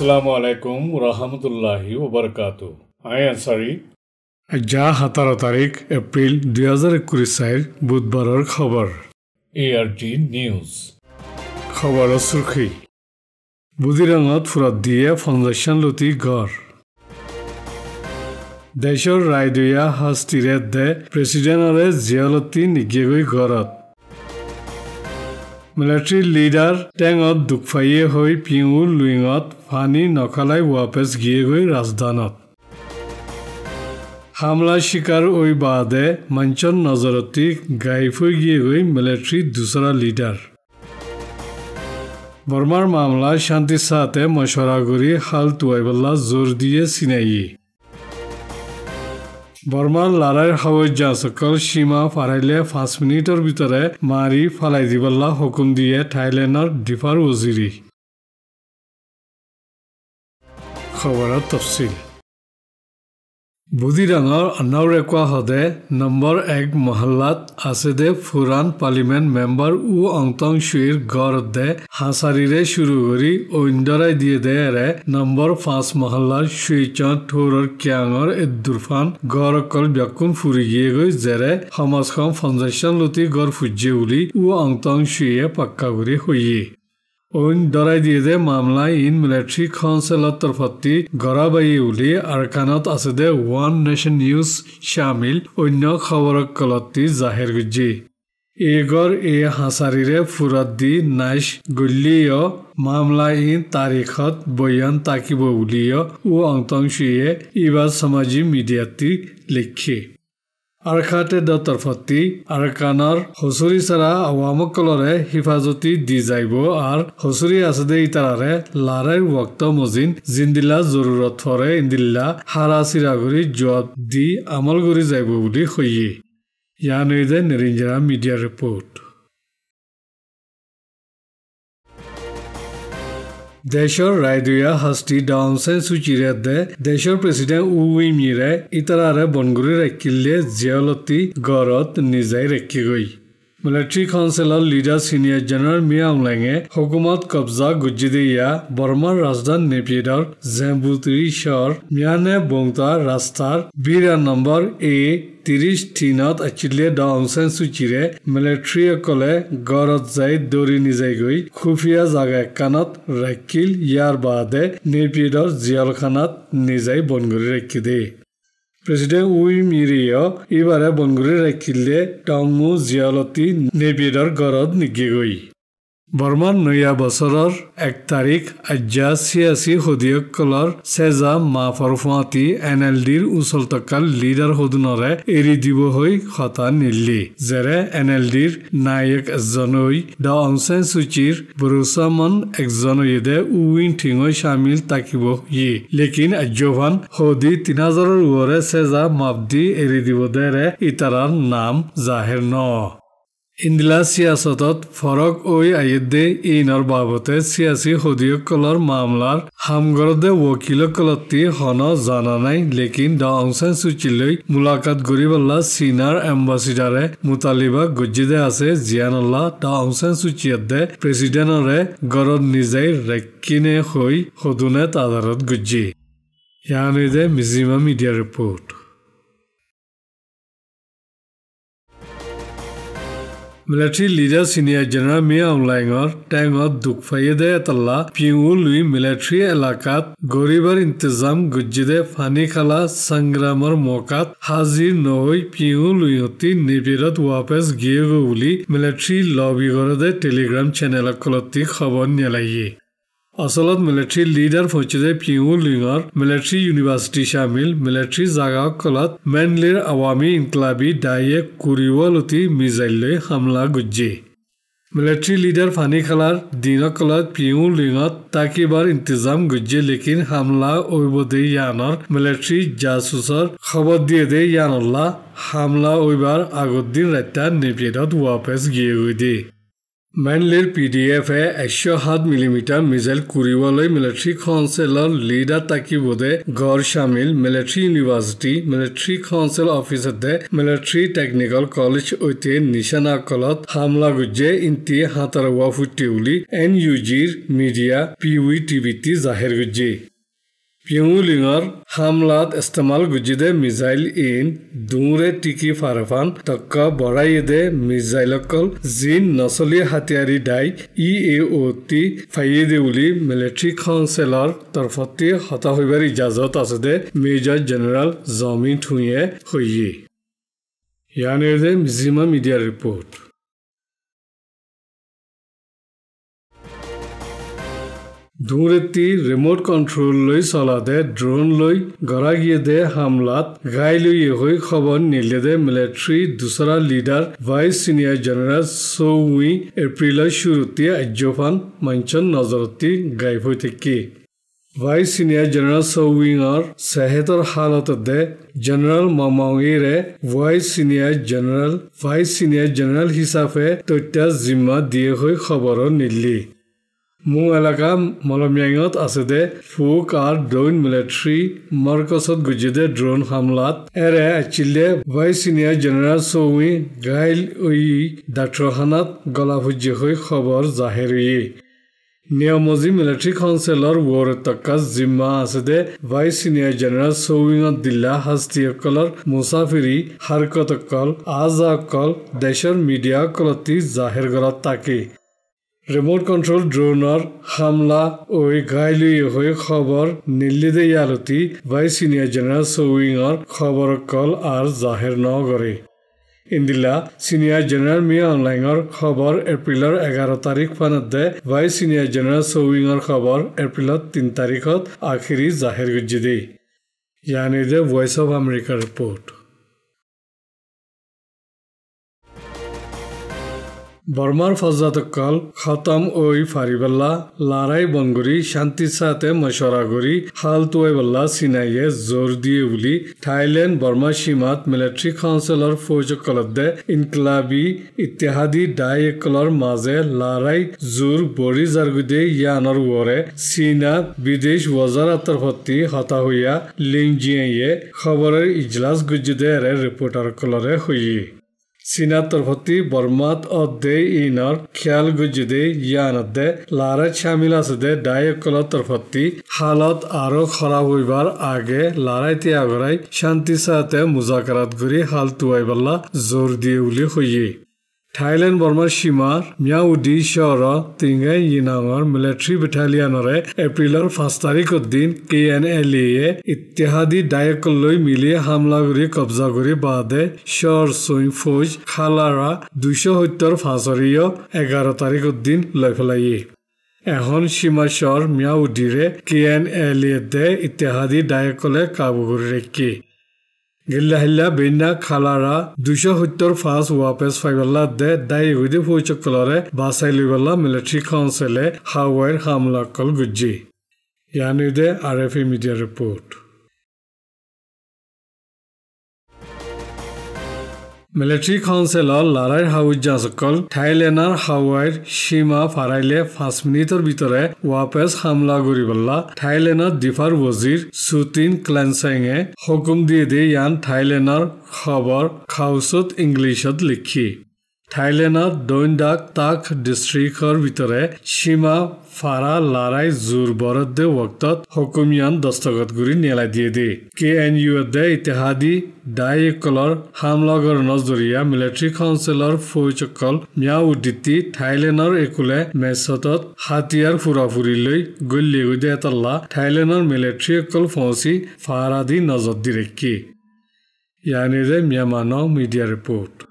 আসসালামু আলাইকুম রহমতুল্লাহ ওবরকাত আই আনসারি যা সতেরো তারিখ এপ্রিল দুই হাজার একুশ চাইৰ বুধবাৰৰ খবৰ এ আৰ টি নিউজ খবৰৰ চুৰ্খী বুদিরঙত ফুরত দিয়ে পঞ্চাছখন লতি গড় দেশৰ ৰাইদৰীয়া শাস্তিৰে দে প্ৰেচিডেণ্টৰে জীয়ালতি নিগেগৈ ঘরত মিলিটাৰী লিডাৰ টেঙত দুখফাইয়ে হৈ পিঙুৰ লুইঙত ফানি নখলাই ৱাপেছ গিয়েগৈ ৰাজধানত হামলাৰ শিকাৰ ঐ বাদে মঞ্চন নজৰতি গাই ফৈ গিয়েগৈ মিলিটাৰী দোচৰা লিডাৰ বৰ্মাৰ মামলা শান্তি চাহতে মছৰা কৰি শাল টুৱাইবলা জোৰ দিয়ে চিনায়ী বৰ্মাৰ লাৰাইৰ সাৱজ্যাসকল সীমা ফাৰাইলে পাঁচ মিনিটৰ ভিতৰত মাৰি ফলাই দিবলা হুকুম দিয়ে থাইলেণ্ডৰ ডিফাৰ ওজিৰি খবৰৰ তফছিল বুদিৰাঙৰ সদে নম্বৰ এক মহল্লাত আছে দে ফুৰাণ পাৰ্লিমেণ্ট মেম্বাৰ উ অংটং চুইৰ দে হাঁচাৰিৰে চুৰু কৰি ঐন্দৰাই দিয়ে দেৰে নম্বৰ পাঁচ মহল্লাৰ চুইচন ঠৌৰৰ কিয়াঙৰ এদুৰফান গড়কল ব্যাকুণ ফুৰি গিয়ে গৈ যেৰে সমাজখন ফঞ্জাচন লতি গড় ফুজে বুলি উ অংটং চুইয়ে পাক্কা কৰি হৈয়ে Ön daraydiyede mamla in military council atırfatti garabayi uli arkanat asede One Nation News şamil önyo khavarak kalatti zahir gücü. Egor e hasarire furaddi naş gulliyo mamla in tarikhat boyan takibo uliyo u antangşiye iba samaji midyatti likhi. আৰক্ষাতে দত্তৰফতি আৰক্ষানৰ হুঁচৰি চাৰা আৱামকলৰে হিফাজতি দি যাব আৰু হুঁচৰি আছে ইতাৰাৰে লাৰাই ৱক্ত মজিন জিন্দিলা জৰুৰত ফৰে ইন্দিল্লা হাৰা চিৰা ঘূৰি জোৱাত দি আমল কৰি যাব বুলি সহি ইয়ানৈ যে নিৰিঞ্জৰা মিডিয়া ৰিপৰ্ট দেশৰ ৰাইদুয়া শাস্তি ডাউনছে দে দেশৰ প্ৰেচিডেণ্ট উই মিৰাই ইতাৰাৰে বনগুৰি ৰাখিলে জিয়লতি গড়ত নিজাই ৰাখি গৈ ملٹری کاؤنسلر لیڈر سینئر جنرل میاں اولینگ حکومت قبضہ گجدیا برما راجدھان نیپیڈر زمبوتری شہر میاں بونگتا راستار بیرا نمبر اے ত্ৰিশ টিনত আছিলে ডাউনচেন চুচিৰে মিলিট্ৰীসকলে ঘৰত যাই দৌৰি নিজাইগৈ খুফিয়া জাগা কাণত ৰাখিল ইয়াৰ বাদে নেপিডৰ জিয়লখানাত নিজাই বনগুৰি ৰাখি দিয়ে প্ৰেচিডেণ্ট উই মিৰিয় এইবাৰে বনগুৰি ৰাখিলে টঙু জিয়ালতী নেবিৰৰ ঘৰত নিগেগৈ বৰ্মন নৈয়া বছৰৰ এক তাৰিখ আজ্যা চিয়াচী সদীয়সকলৰ চেজা মা ফৰফুৱাতি এন এল ডিৰ উচলতকাল লিডাৰ সদনৰে এৰি দিব হৈ হতা নিলি যেৰে এন এল ডিৰ নায়ক এজনৈ দ্য অংশেন চুচিৰ বৰুচামন একজনৈয়েদে উইন ঠিঙৈ চামিল তাকিব ইয়ে লেকিন আজ্যভান সদি তিন হাজাৰৰ ওৱৰে চেজা মাপ দি এৰি দিব দেৰে ইটাৰাৰ নাম জাহেৰ ন ইন্দিলা চিয়াছত ফৰক ঐ আয়ুদ্দে ইনৰ বাবতে চিয়াচী সদীয়সকলৰ মামলাৰ হামগৰদে ৱকিলসকলতি হন জনা নাই লেকিন দ অংচেন চুচিলৈ মোলাকাত কৰিবলা চীনাৰ এম্বাচিডাৰে মুতালিবা গুজিদে আছে জিয়ানল্লা দ অংচেন চুচিয়াদে প্ৰেচিডেণ্টৰে গৰত নিজাই ৰেকিনে হৈ সদুনে তাদাৰত গুজি ইয়ানে দে Mizzima media report Military leader Senior General Mia Amlaingor Tangor Dukfaide Atalla Piului military elakat Goribar Intizam Gujide Fanikala Sangramar Mokat Hazir Nohoi Piului Hoti Nibirat Wapes Giego Uli Military Lobby Gorode Telegram Channel Koloti Khabon Nyalaye asolat military leader fochide pyungun lingar military university shamil military zaga kolat menlir awami inklabi daye kuriwaluti mizaille hamla gujji military leader ফানী খালাৰ দিনকলত পিউ লিঙত তাকিবাৰ ইন্তজাম গুজে লেকিন হামলা ঐবদে ইয়ানৰ মিলিটাৰী জাচুচৰ খবৰ দিয়ে দে ইয়ানল্লা হামলা ঐবাৰ আগত দিন ৰাত্যা নিপেদত ৱাপেচ গিয়ে গৈ দিয়ে মেনলিৰ পি ডি এফে এশ সাত মিলিমিটাৰ মিজাইল কৰিবলৈ মিলিট্ৰী কাউঞ্চেলৰ লিডাৰ তাকি বোধে গড় চামিল মিলিট্ৰী ইউনিভাৰ্চিটি মিলিট্ৰী কাউঞ্চেল অফিচতে মিলিট্ৰী টেকনিকেল কলেজ ঐতিহ্য নিচানা কলত হামলা গুজে ইন্টি হাতৰ ৱা ফুটি বুলি এন ইউ জিৰ মিডিয়া পি উই টিভি টি জাহিৰ গুজি পিউলিঙৰ হামলাত ইস্তেমাল গুজিদে মিজাইল ইন দুৰে টিকি ফাৰফান তক্ক বৰাইদে মিজাইলকল জিন নচলি হাতিয়াৰী ডাই ই এ অতি ফাইয়েদে বুলি মিলিট্ৰী কাউঞ্চেলৰ তৰফতে হতা হৈবাৰ ইজাজত আছে দে মেজৰ জেনেৰেল জমি থুঁয়ে সৈয়ে ইয়ানেৰ দে মিজিমা মিডিয়াৰ ৰিপৰ্ট দূৰ একটি ৰিমোট কন্ট্ৰোল ল চলা দে ড্ৰোন লড়াগিয়ে দে হামলাত গাই লইয়ে হৈ খবৰ নিলে দে মিলিটাৰি দুসৰা লিডাৰ ভাইস সিনিয়ৰ জেনাৰেল সৌমি এপ্ৰিল শুৰুতে আজ্যফান মঞ্চন নজৰতি গায়ব হয়ে থাকি ভাইচ সিনিয়ৰ জেনেৰেল সৌউিংৰ সেহেতৰ হালত দে জেনাৰেল মামাউৰে vice senior general vice senior general হিসাবে তথ্য জিম্মা দিয়ে হৈ খবৰ নিলি মোৰ এলেকা মলমিয়াঙত আছে দে ফুক আৰ ড্ৰইন মিলিট্ৰী মৰকছত গুজি দে ড্ৰোন হামলাত এৰে আছিল দে ভাই চিনিয়ৰ জেনেৰেল চৌমি গাইল ঐ ডাক্তৰখানাত গলা ভুজ্য হৈ খবৰ জাহেৰি নিয়মজি মিলিট্ৰী কাউঞ্চিলৰ ৱৰত্তকা জিম্মা আছে দে ভাইচ চিনিয়ৰ জেনেৰেল চৌৱিঙত দিলা শাস্তিসকলৰ মুছাফিৰি হাৰকতসকল আজসকল দেশৰ মিডিয়া কলতি জাহিৰ কৰা তাকে ৰিম'ট কন্ট্ৰোল ড্ৰোনৰ হামলা ঐ গাইলুই হৈ খবৰ নিল্লিদে ইয়ালতি ভাইচ সিনিয়ৰ জেনেৰেল সোয়িংৰ খবৰ কল আৰ জাহেৰ নগৰে ইন্দিলা সিনিয়ৰ জেনেৰেল মিয়া অনলাইনেৰ খবৰ এপ্ৰিলৰ এগাৰো তাৰিখ পানত দেয় ভাই সিনিয়র জেনারেল সোয়িংর খবর এপ্রিলত তিন তারিখত আখিরি জাহের দেই দেয় ইয়ানি দে ভয়েস অফ আমেরিকার রিপোর্ট বর্মার ফজাতকাল খতম ওই ফারিবাল্লা লারাই বঙ্গুরি শান্তির সাথে মশরা করি হাল তুয়েবাল্লা সিনাইয়ে জোর দিয়ে বলি থাইল্যান্ড বর্মা সীমাত মিলিটারি কাউন্সিলর ফৌজকলদ্দে ইনকলাবি ইতিহাদি ডাই একলর মাঝে লারাই জোর বড়ি জারগুদে ইয়ানর ওরে চীনা বিদেশ ওয়াজারাতর হতি হতা হইয়া লিমজিয়ে খবরের ইজলাস গুজদে রিপোর্টার কলরে হইয়ে সিনাতৰভতি বৰ্মাত অ দে ইনৰ খেল গুজি দে ইয়ানত দে লাৰাত চামিল আছে দে ডাই অকল তৰফতি হালত আৰু খৰাব হৈবাৰ আগে লাৰাই তিয়াঘৰাই শান্তি চাহে মোজাকাৰাত ঘূৰি হাল তুৱাই পেলা জোৰ দিয়ে বুলি সহিয়ে থাইল্যান্ড বর্মার সীমার মিয়াউডি শহর তিঙ্গাই ইনাঙর মিলিটারি বেটালিয়ানরে এপ্রিলর পাঁচ তারিখের দিন কে এন এল এ ইতিহাদি লই মিলিয়ে হামলা করে কবজা করে বাদে শহর সুই ফৌজ খালারা দুইশো সত্তর ফাঁসরিও এগারো তারিখের দিন লয় ফেলাইয়ে এখন সীমা শহর মিয়াউডিরে কে এন এল এ দে ইত্যাদি ডায়কলে কাবু করে রেখে গিল্লাহিল্লা বিন্যা খালারা দুইশ সত্তৰ ফাঁচ ৱাপেজ ফাইবাল্লা দে দাই ইহুদি ফুচকলৰে বাছাই লিবাল্লা মিলিটাৰী কাউন্সিলে হাৱাইৰ হামলাকল গুজি ইয়ানিদে আৰ এফ ই মিডিয়া ৰিপৰ্ট মিলিটেৰী কাউঞ্চিলৰ লাৰাইৰ হাউজাসকল থাইলেণ্ডৰ হাৱাইৰ সীমা ফাৰাইলে পাঁচ মিনিটৰ ভিতৰত ৱাপেছ হামলা কৰিবলা পেলা ডিফাৰ ৱজিৰ চুটিন ক্লেনচেঙে হুকুম দিয়ে দি ইয়ান থাইলেণ্ডৰ খবৰ খাউচুত ইংলিছত লিখি থাইলেণ্ডত দৈনদাক তাক ডিষ্ট্ৰিক্টৰ ভিতৰত সীমা ফাৰা লাৰাই জোৰ বৰদ্দে ভক্তত হকুমিয়ান দস্তগত কৰি নেলাই দিয়ে দে কে এন ইউ দে ইতিহাদি ডাইকলৰ হামলগৰ নজৰীয়া মিলিটাৰী কাউঞ্চিলৰ ফৌজকল মিয়া উদ্দিতি থাইলেণ্ডৰ একোলে মেচতত হাতীয়াৰ ফুৰা ফুৰি লৈ গলি গৈ দেতাল্লা থাইলেণ্ডৰ মিলিটাৰীসকল ফঁচি ফাৰা দি নজৰ দি ৰাখি ইয়ানেৰে মিয়ামানৰ মিডিয়া ৰিপৰ্ট